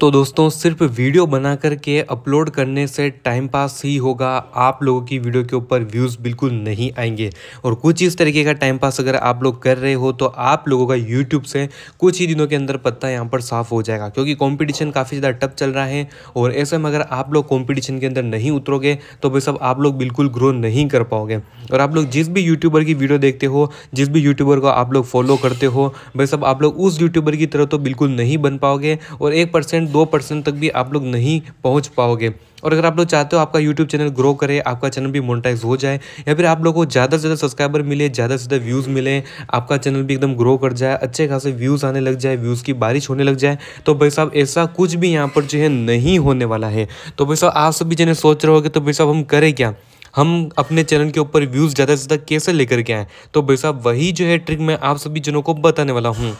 तो दोस्तों सिर्फ वीडियो बना करके अपलोड करने से टाइम पास ही होगा आप लोगों की वीडियो के ऊपर व्यूज़ बिल्कुल नहीं आएंगे और कुछ इस तरीके का टाइम पास अगर आप लोग कर रहे हो तो आप लोगों का यूट्यूब से कुछ ही दिनों के अंदर पत्ता यहाँ पर साफ हो जाएगा क्योंकि कंपटीशन काफ़ी ज़्यादा टफ चल रहा है और ऐसे में अगर आप लोग कॉम्पिटिशन के अंदर नहीं उतरोगे तो भाई सब आप लोग बिल्कुल ग्रो नहीं कर पाओगे और आप लोग जिस भी यूट्यूबर की वीडियो देखते हो जिस भी यूट्यूबर को आप लोग फॉलो करते हो भाई सब आप लोग उस यूट्यूबर की तरह तो बिल्कुल नहीं बन पाओगे और एक परसेंट परसेंट दो परसेंट तक भी आप लोग नहीं पहुंच पाओगे और अगर आप लोग चाहते हो आपका यूट्यूब चैनल ग्रो करे आपका चैनल भी मोनिटाइज हो जाए या फिर आप लोगों को ज़्यादा से ज़्यादा सब्सक्राइबर मिले ज़्यादा से ज़्यादा व्यूज़ मिले आपका चैनल भी एकदम ग्रो कर जाए अच्छे खासे व्यूज़ आने लग जाए व्यूज़ की बारिश होने लग जाए तो भाई साहब ऐसा कुछ भी यहाँ पर जो है नहीं होने वाला है तो भाई साहब आप सभी जिन्हें सोच रहे हो तो भाई साहब हम करें क्या हम अपने चैनल के ऊपर व्यूज़ ज़्यादा से ज़्यादा कैसे लेकर के आएँ तो भाई साहब वही जो है ट्रिक मैं आप सभी जनों को बताने वाला हूँ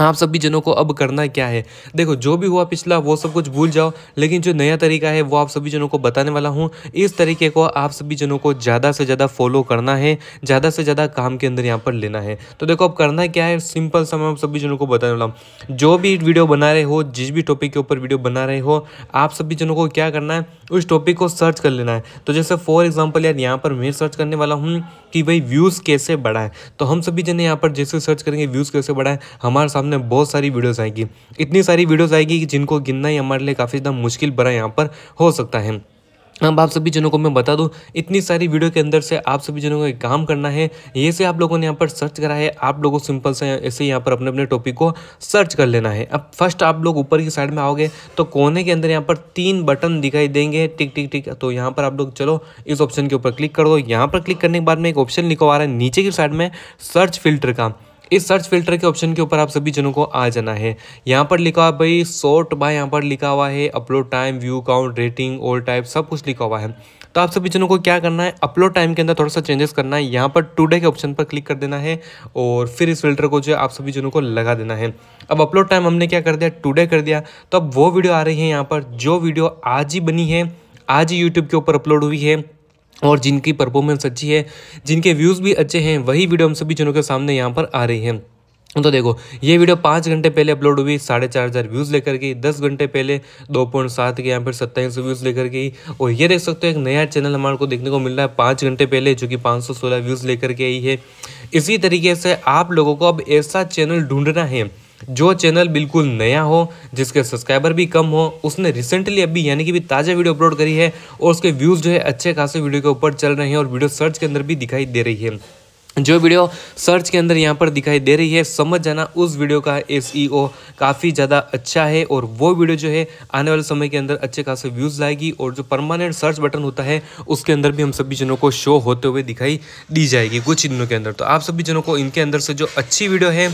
आप सभी जनों को अब करना क्या है देखो जो भी हुआ पिछला वो सब कुछ भूल जाओ लेकिन जो नया तरीका है वो आप सभी जनों को बताने वाला हूँ इस तरीके को आप सभी जनों को ज़्यादा से ज़्यादा फॉलो करना है ज़्यादा से ज़्यादा काम के अंदर यहाँ पर लेना है तो देखो अब करना क्या है सिंपल सा मैं आप सभी जनों को बताने वाला हूँ जो भी वीडियो बना रहे हो जिस भी टॉपिक के ऊपर वीडियो बना रहे हो आप सभी जनों को क्या करना है उस टॉपिक को सर्च कर लेना है तो जैसे फॉर एग्जाम्पल यार यहाँ पर मैं सर्च करने वाला हूँ कि भाई व्यूज़ कैसे बढ़ाएं तो हम सभी जने यहाँ पर जैसे सर्च करेंगे व्यूज़ कैसे बढ़ाएं हमारे सामने सामने बहुत सारी वीडियोस आएगी इतनी सारी वीडियोस आएगी कि जिनको गिनना ही हमारे लिए काफ़ी ज़्यादा मुश्किल भरा यहाँ पर हो सकता है अब आप सभी जनों को मैं बता दूं इतनी सारी वीडियो के अंदर से आप सभी जनों को एक काम करना है ये से आप लोगों ने यहाँ पर सर्च करा है आप लोगों को सिंपल से ऐसे यहाँ पर अपने अपने टॉपिक को सर्च कर लेना है अब फर्स्ट आप लोग ऊपर की साइड में आओगे तो कोने के अंदर यहाँ पर तीन बटन दिखाई देंगे टिक टिक टिक तो यहाँ पर आप लोग चलो इस ऑप्शन के ऊपर क्लिक कर दो यहाँ पर क्लिक करने के बाद में एक ऑप्शन लिखवा रहा है नीचे की साइड में सर्च फिल्टर का इस सर्च फिल्टर के ऑप्शन के ऊपर आप सभी जनों को आ जाना है यहाँ पर लिखा हुआ भाई सॉर्ट बाय यहाँ पर लिखा हुआ है upload time view count rating old type सब कुछ लिखा हुआ है तो आप सभी जनों को क्या करना है अपलोड टाइम के अंदर थोड़ा सा चेंजेस करना है यहाँ पर टुडे के ऑप्शन पर क्लिक कर देना है और फिर इस फिल्टर को जो है आप सभी जनों को लगा देना है अब अपलोड टाइम हमने क्या कर दिया टुडे कर दिया तो अब वो वीडियो आ रही है यहाँ पर जो वीडियो आज ही बनी है आज ही यूट्यूब के ऊपर अपलोड हुई है और जिनकी परफॉर्मेंस अच्छी है जिनके व्यूज़ भी अच्छे हैं वही वीडियो हम सभी जनों के सामने यहाँ पर आ रही है तो देखो ये वीडियो पाँच घंटे पहले अपलोड हुई साढ़े चार हज़ार व्यूज़ लेकर गई दस घंटे पहले दो पॉइंट सात के यहाँ पर सत्ताईस व्यूज़ लेकर गई और ये देख सकते हो एक नया चैनल हमारे को देखने को मिल रहा है पाँच घंटे पहले जो कि पाँच सौ सोलह व्यूज़ लेकर के आई है इसी तरीके से आप लोगों को अब ऐसा चैनल ढूंढना है जो चैनल बिल्कुल नया हो जिसके सब्सक्राइबर भी कम हो उसने रिसेंटली अभी यानी कि भी ताज़ा वीडियो अपलोड करी है और उसके व्यूज़ जो है अच्छे खासे वीडियो के ऊपर चल रहे हैं और वीडियो सर्च के अंदर भी दिखाई दे रही है जो वीडियो सर्च के अंदर यहाँ पर दिखाई दे रही है समझ जाना उस वीडियो का एस e काफ़ी ज़्यादा अच्छा है और वो वीडियो जो है आने वाले समय के अंदर अच्छे खासे व्यूज़ लाएगी और जो परमानेंट सर्च बटन होता है उसके अंदर भी हम सभी जनों को शो होते हुए दिखाई दी जाएगी कुछ दिनों के अंदर तो आप सभी जनों को इनके अंदर से जो अच्छी वीडियो है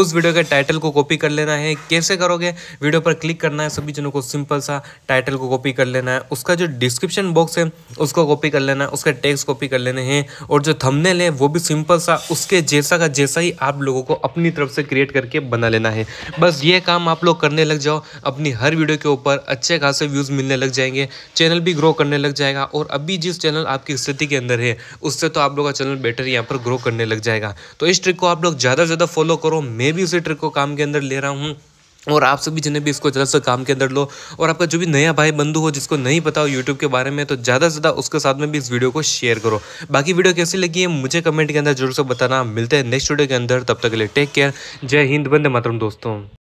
उस वीडियो के टाइटल को कॉपी कर लेना है कैसे करोगे वीडियो पर क्लिक करना है सभी जनों को सिंपल सा टाइटल को कॉपी कर लेना है उसका जो डिस्क्रिप्शन बॉक्स है उसको कॉपी कर लेना है उसके टेक्स्ट कॉपी कर लेने हैं और जो थंबनेल है वो भी सिंपल सा उसके जैसा का जैसा ही आप लोगों को अपनी तरफ से क्रिएट करके बना लेना है बस ये काम आप लोग करने लग जाओ अपनी हर वीडियो के ऊपर अच्छे खासे व्यूज़ मिलने लग जाएंगे चैनल भी ग्रो करने लग जाएगा और अभी जिस चैनल आपकी स्थिति के अंदर है उससे तो आप लोग का चैनल बेटर यहाँ पर ग्रो करने लग जाएगा तो इस ट्रिक को आप लोग ज़्यादा से ज़्यादा फॉलो करो मैं भी उसी ट्रिक को काम के अंदर ले रहा हूँ और आप सभी जिन्हें भी इसको जल्द से काम के अंदर लो और आपका जो भी नया भाई बंधु हो जिसको नहीं पता हो यूट्यूब के बारे में तो ज़्यादा से ज़्यादा उसके साथ में भी इस वीडियो को शेयर करो बाकी वीडियो कैसी लगी है मुझे कमेंट के अंदर जरूर से बताना मिलते हैं नेक्स्ट वीडियो के अंदर तब तक के लिए टेक केयर जय हिंद बंदे मातरम दोस्तों